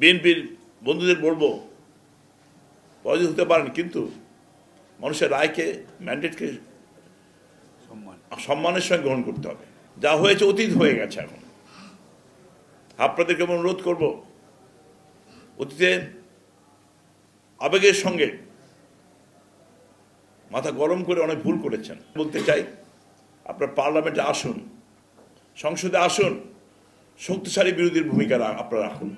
বিএনপির বন্ধুদের বলবো পরাজিত হতে পারেন কিন্তু মানুষের রায়কে ম্যান্ডেটকে সম্মানের সঙ্গে গ্রহণ করতে হবে যা হয়েছে অতীত হয়ে গেছে এখন আপনাদেরকে অনুরোধ করব অতীতে আবেগের সঙ্গে মাথা গরম করে অনেক ভুল করেছেন বলতে চাই আপনার পার্লামেন্টে আসুন সংসদে আসুন শক্তিশালী বিরোধীর ভূমিকা আপনারা রাখুন